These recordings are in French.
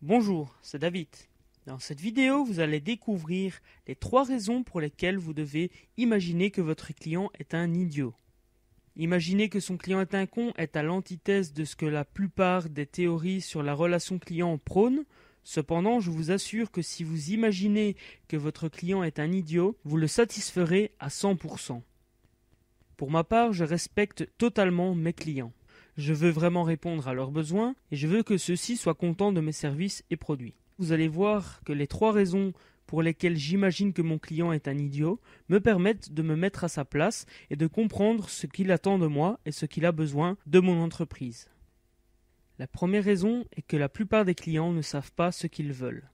Bonjour, c'est David. Dans cette vidéo, vous allez découvrir les trois raisons pour lesquelles vous devez imaginer que votre client est un idiot. Imaginer que son client est un con est à l'antithèse de ce que la plupart des théories sur la relation client prônent. Cependant, je vous assure que si vous imaginez que votre client est un idiot, vous le satisferez à 100%. Pour ma part, je respecte totalement mes clients. Je veux vraiment répondre à leurs besoins et je veux que ceux-ci soient contents de mes services et produits. Vous allez voir que les trois raisons pour lesquelles j'imagine que mon client est un idiot me permettent de me mettre à sa place et de comprendre ce qu'il attend de moi et ce qu'il a besoin de mon entreprise. La première raison est que la plupart des clients ne savent pas ce qu'ils veulent.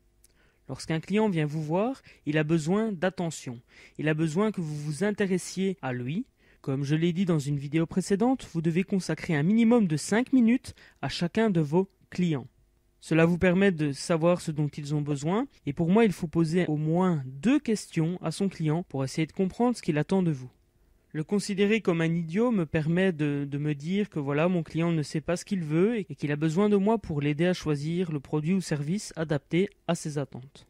Lorsqu'un client vient vous voir, il a besoin d'attention, il a besoin que vous vous intéressiez à lui, comme je l'ai dit dans une vidéo précédente, vous devez consacrer un minimum de 5 minutes à chacun de vos clients. Cela vous permet de savoir ce dont ils ont besoin et pour moi il faut poser au moins deux questions à son client pour essayer de comprendre ce qu'il attend de vous. Le considérer comme un idiot me permet de, de, me dire que voilà mon client ne sait pas ce qu'il veut et qu'il a besoin de moi pour l'aider à choisir le produit ou service adapté à ses attentes.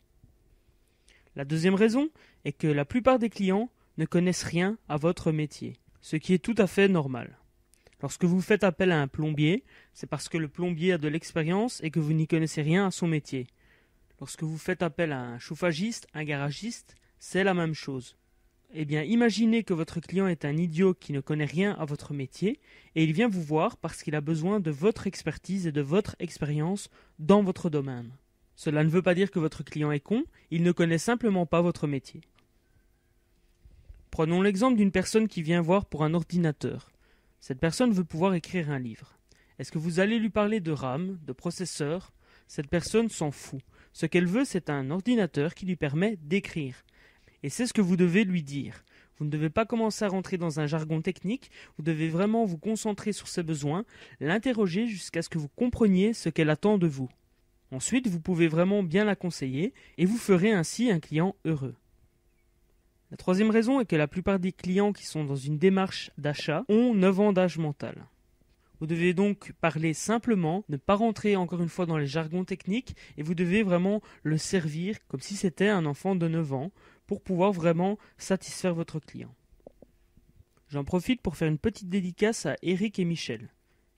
La deuxième raison est que la plupart des clients ne connaissent rien à votre métier ce qui est tout à fait normal. Lorsque vous faites appel à un plombier, c'est parce que le plombier a de l'expérience et que vous n'y connaissez rien à son métier. Lorsque vous faites appel à un chauffagiste, un garagiste, c'est la même chose. Eh bien, imaginez que votre client est un idiot qui ne connaît rien à votre métier et il vient vous voir parce qu'il a besoin de votre expertise et de votre expérience dans votre domaine. Cela ne veut pas dire que votre client est con, il ne connaît simplement pas votre métier. Prenons l'exemple d'une personne qui vient voir pour un ordinateur. Cette personne veut pouvoir écrire un livre. Est-ce que vous allez lui parler de RAM, de processeur Cette personne s'en fout. Ce qu'elle veut, c'est un ordinateur qui lui permet d'écrire. Et c'est ce que vous devez lui dire. Vous ne devez pas commencer à rentrer dans un jargon technique, vous devez vraiment vous concentrer sur ses besoins, l'interroger jusqu'à ce que vous compreniez ce qu'elle attend de vous. Ensuite, vous pouvez vraiment bien la conseiller et vous ferez ainsi un client heureux. La troisième raison est que la plupart des clients qui sont dans une démarche d'achat ont 9 ans d'âge mental. Vous devez donc parler simplement, ne pas rentrer encore une fois dans les jargons techniques, et vous devez vraiment le servir comme si c'était un enfant de 9 ans, pour pouvoir vraiment satisfaire votre client. J'en profite pour faire une petite dédicace à Eric et Michel.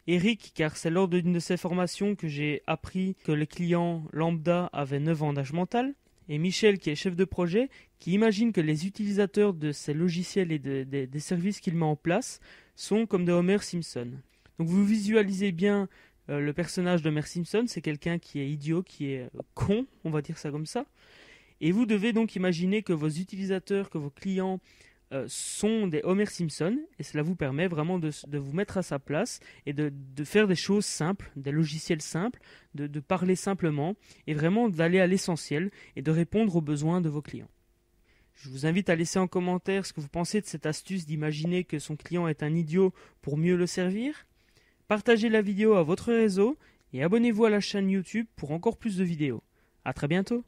Eric, car c'est lors d'une de ses formations que j'ai appris que le client lambda avait 9 ans d'âge mental, et Michel, qui est chef de projet, qui imagine que les utilisateurs de ces logiciels et des services qu'il met en place sont comme de Homer Simpson. Donc vous visualisez bien euh, le personnage d'Homer Simpson, c'est quelqu'un qui est idiot, qui est euh, con, on va dire ça comme ça. Et vous devez donc imaginer que vos utilisateurs, que vos clients euh, sont des Homer Simpson et cela vous permet vraiment de, vous mettre à sa place et de, faire des choses simples, des logiciels simples, de, de parler simplement et vraiment d'aller à l'essentiel et de répondre aux besoins de vos clients. Je vous invite à laisser en commentaire ce que vous pensez de cette astuce d'imaginer que son client est un idiot pour mieux le servir. Partagez la vidéo à votre réseau et abonnez-vous à la chaîne YouTube pour encore plus de vidéos. A très bientôt